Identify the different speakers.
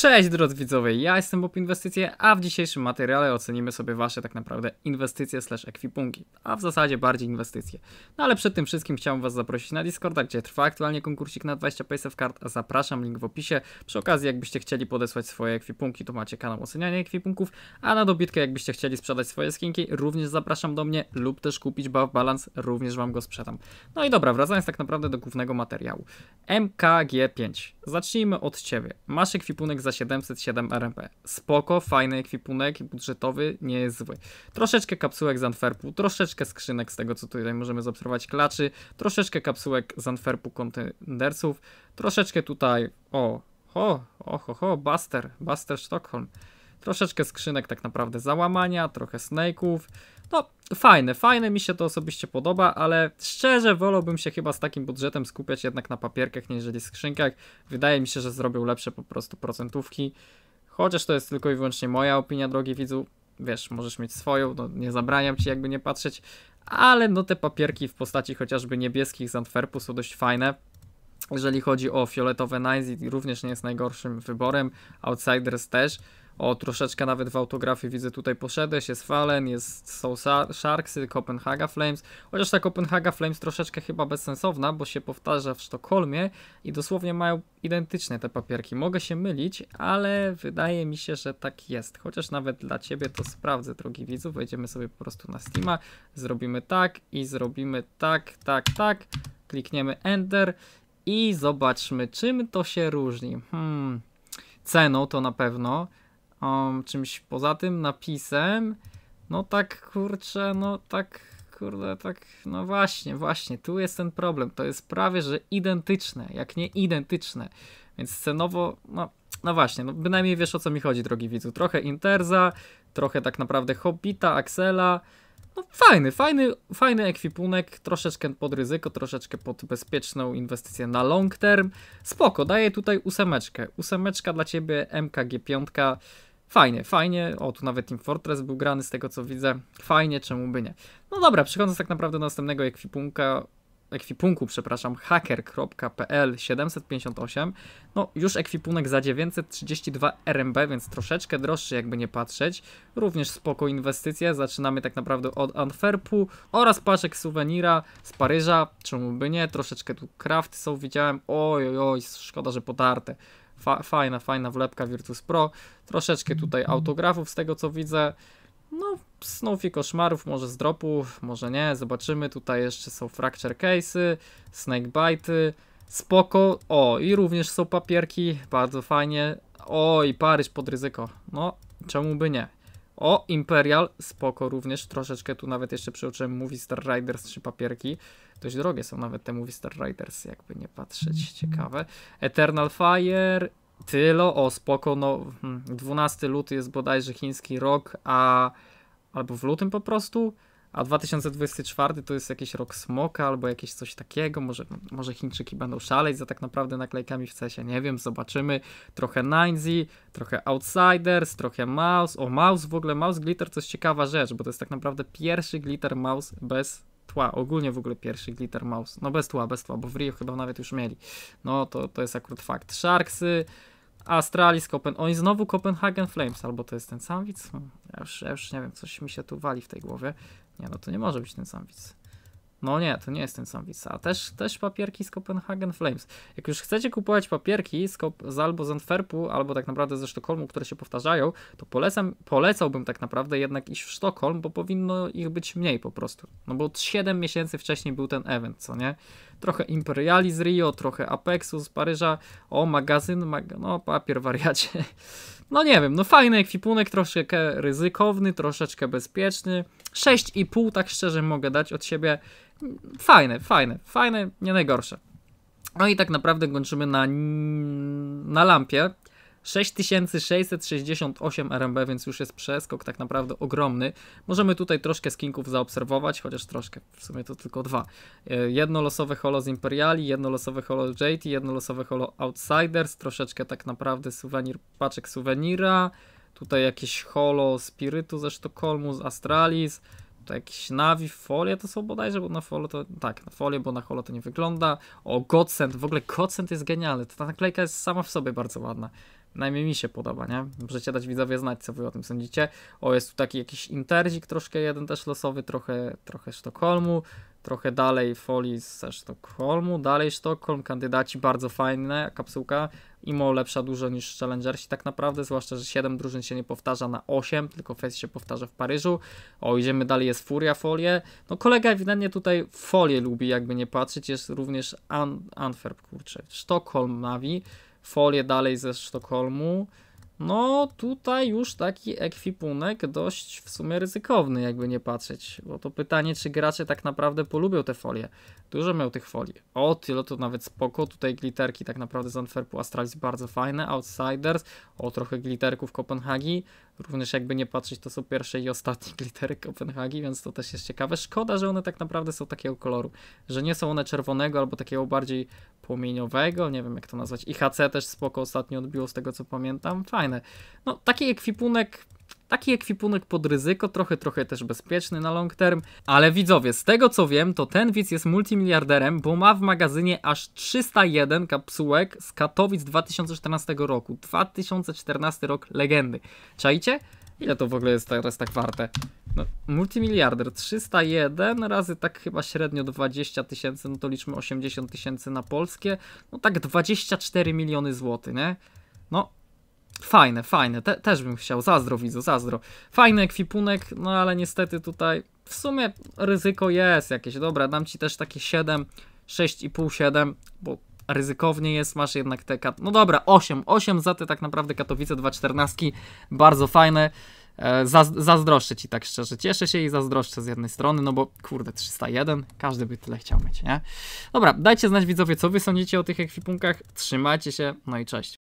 Speaker 1: Cześć drodzy widzowie, ja jestem Bob Inwestycje, a w dzisiejszym materiale ocenimy sobie Wasze tak naprawdę inwestycje slash ekwipunki, a w zasadzie bardziej inwestycje. No ale przed tym wszystkim chciałbym Was zaprosić na Discorda, gdzie trwa aktualnie konkursik na 20 PSF kart, a zapraszam, link w opisie. Przy okazji jakbyście chcieli podesłać swoje ekwipunki, to macie kanał oceniania ekwipunków, a na dobitkę jakbyście chcieli sprzedać swoje skinki, również zapraszam do mnie lub też kupić Buff Balance, również Wam go sprzedam. No i dobra, wracając tak naprawdę do głównego materiału. MKG5. Zacznijmy od Ciebie. Masz ekwipunek za za 707 RMB. Spoko, fajny ekwipunek, budżetowy, nie jest zły. Troszeczkę kapsułek z Antwerpu, troszeczkę skrzynek z tego, co tutaj możemy zaobserwować, klaczy, troszeczkę kapsułek z Antwerpu kontendersów, troszeczkę tutaj, o, ho, o, ho, ho, Buster, Buster Stockholm. Troszeczkę skrzynek tak naprawdę załamania, trochę snake'ów. No, fajne, fajne, mi się to osobiście podoba, ale szczerze wolałbym się chyba z takim budżetem skupiać jednak na papierkach, niżeli skrzynkach. Wydaje mi się, że zrobią lepsze po prostu procentówki. Chociaż to jest tylko i wyłącznie moja opinia, drogi widzu. Wiesz, możesz mieć swoją, no, nie zabraniam ci jakby nie patrzeć, ale no te papierki w postaci chociażby niebieskich z Antwerpu są dość fajne. Jeżeli chodzi o fioletowe Nice, również nie jest najgorszym wyborem, Outsiders też. O, troszeczkę nawet w autografii widzę tutaj poszedłeś, jest Fallen, jest, są Sharksy, Kopenhaga Flames, chociaż ta Kopenhaga Flames troszeczkę chyba bezsensowna, bo się powtarza w Sztokholmie i dosłownie mają identyczne te papierki. Mogę się mylić, ale wydaje mi się, że tak jest, chociaż nawet dla Ciebie to sprawdzę, drogi widzu, wejdziemy sobie po prostu na Steama, zrobimy tak i zrobimy tak, tak, tak, klikniemy Enter i zobaczmy, czym to się różni. Hmm, ceną to na pewno, um, czymś poza tym napisem, no tak kurczę, no tak kurde, tak no właśnie, właśnie, tu jest ten problem. To jest prawie, że identyczne, jak nie identyczne. Więc cenowo, no, no właśnie, no bynajmniej wiesz o co mi chodzi, drogi widzu. Trochę Interza, trochę tak naprawdę hobita Axela. No fajny, fajny, fajny ekwipunek, troszeczkę pod ryzyko, troszeczkę pod bezpieczną inwestycję na long term. Spoko, daję tutaj ósemeczkę. Ósemeczka dla ciebie, MKG5. Fajnie, fajnie. O, tu nawet Team Fortress był grany z tego co widzę. Fajnie, czemu by nie. No dobra, przechodząc tak naprawdę do następnego ekwipunka, ekwipunku, przepraszam, hacker.pl 758. No, już ekwipunek za 932 RMB, więc troszeczkę droższy, jakby nie patrzeć. Również spoko inwestycje. Zaczynamy tak naprawdę od Antwerpu oraz paszek suwenira z Paryża. Czemu by nie? Troszeczkę tu crafty są, widziałem. Oj, oj, oj, szkoda, że potarte. Fa fajna, fajna wlepka Virtus Pro. Troszeczkę tutaj autografów z tego co widzę. No, snów i koszmarów, może z dropów, może nie, zobaczymy. Tutaj jeszcze są fracture case'y, snakebite'y, spoko. O, i również są papierki, bardzo fajnie. O, i Paryż pod ryzyko. No, czemu by nie? O, Imperial, spoko również, troszeczkę tu nawet jeszcze przeoczyłem Movie Star Riders czy papierki. Dość drogie są nawet te Movie Star Riders, jakby nie patrzeć, ciekawe. Eternal Fire, Tylo, o spoko, no 12 hmm, luty jest bodajże chiński rok, a albo w lutym po prostu a 2024 to jest jakiś rok smoka albo jakieś coś takiego. Może, może Chińczyki będą szaleć za tak naprawdę naklejkami w cesie. Nie wiem, zobaczymy. Trochę Ninzy, trochę Outsiders, trochę Mouse. O, Mouse w ogóle, Mouse Glitter to jest ciekawa rzecz, bo to jest tak naprawdę pierwszy Glitter Mouse bez tła. Ogólnie w ogóle pierwszy Glitter Mouse. No bez tła, bez tła, bo w Rio chyba nawet już mieli. No to, to jest akurat fakt. Sharksy, Astralis Kopenhagen. Oni znowu Copenhagen Flames, albo to jest ten sam hm, widz? Ja już, ja już nie wiem, coś mi się tu wali w tej głowie. Nie, no to nie może być ten sam widz. No nie, to nie jest ten sam Visa. Też, też papierki z Copenhagen Flames. Jak już chcecie kupować papierki z, Kop- z albo z Antwerpu, albo tak naprawdę ze Sztokholmu, które się powtarzają, to polecam, polecałbym tak naprawdę jednak iść w Sztokholm, bo powinno ich być mniej po prostu. No bo 7 miesięcy wcześniej był ten event, co nie? Trochę Imperiali z Rio, trochę Apexu z Paryża. O, magazyn, mag- no papier wariacie. No nie wiem, no fajny ekwipunek, troszeczkę ryzykowny, troszeczkę bezpieczny. 6,5 tak szczerze mogę dać od siebie. Fajne, fajne, fajne, nie najgorsze. No i tak naprawdę kończymy na, na lampie. 6668 RMB, więc już jest przeskok tak naprawdę ogromny. Możemy tutaj troszkę skinków zaobserwować, chociaż troszkę, w sumie to tylko dwa. E, jedno losowe holo z Imperiali, jedno losowe holo JT, jedno losowe holo Outsiders, troszeczkę tak naprawdę suwenir, paczek suwenira, Tutaj jakieś holo spirytu ze Sztokholmu, z Astralis. Tutaj jakieś navi folie to są bodajże, bo na folio to... Tak, na folię, bo na holo to nie wygląda. O, Godsend, w ogóle Godsend jest genialny. Ta naklejka jest sama w sobie bardzo ładna najmniej mi się podoba, nie? Możecie dać widzowie znać, co wy o tym sądzicie. O, jest tu taki jakiś interzik troszkę, jeden też losowy, trochę, trochę Sztokholmu, trochę dalej folii ze Sztokholmu, dalej Sztokholm, kandydaci bardzo fajne, kapsułka, IMO lepsza dużo niż Challengersi tak naprawdę, zwłaszcza, że 7 drużyn się nie powtarza na 8, tylko fest się powtarza w Paryżu. O, idziemy dalej, jest Furia Folie. No kolega ewidentnie tutaj Folię lubi, jakby nie patrzeć, jest również An Antwerp, kurczę, Sztokholm, Navi, folię dalej ze Sztokholmu. No tutaj już taki ekwipunek dość w sumie ryzykowny, jakby nie patrzeć, bo to pytanie, czy gracze tak naprawdę polubią te folie. Dużo miał tych folii. O, tyle to nawet spoko, tutaj gliterki tak naprawdę z Antwerpu Astralis bardzo fajne, Outsiders, o trochę gliterków Kopenhagi, również jakby nie patrzeć, to są pierwsze i ostatnie glitery Kopenhagi, więc to też jest ciekawe. Szkoda, że one tak naprawdę są takiego koloru, że nie są one czerwonego albo takiego bardziej płomieniowego, nie wiem jak to nazwać. IHC też spoko ostatnio odbiło z tego co pamiętam. Fajne. No taki ekwipunek Taki ekwipunek pod ryzyko, trochę, trochę też bezpieczny na long term, ale widzowie, z tego co wiem, to ten widz jest multimiliarderem, bo ma w magazynie aż 301 kapsułek z Katowic 2014 roku. 2014 rok legendy. Czajcie? Ile to w ogóle jest teraz tak warte? No, multimiliarder 301 razy tak chyba średnio 20 tysięcy, no to liczmy 80 tysięcy na polskie, no tak 24 miliony złotych, nie? No, fajne, fajne, Te, też bym chciał, zazdro widzę, zazdro. Fajny ekwipunek, no ale niestety tutaj w sumie ryzyko jest jakieś, dobra, dam ci też takie 7, 6,5, 7, bo ryzykownie jest, masz jednak te, kat... no dobra, 8, 8 za te tak naprawdę Katowice 2,14, bardzo fajne. E, zaz zazdroszczę ci tak szczerze. Cieszę się i zazdroszczę z jednej strony, no bo kurde, 301, każdy by tyle chciał mieć, nie? Dobra, dajcie znać widzowie, co wy sądzicie o tych ekwipunkach. Trzymajcie się, no i cześć.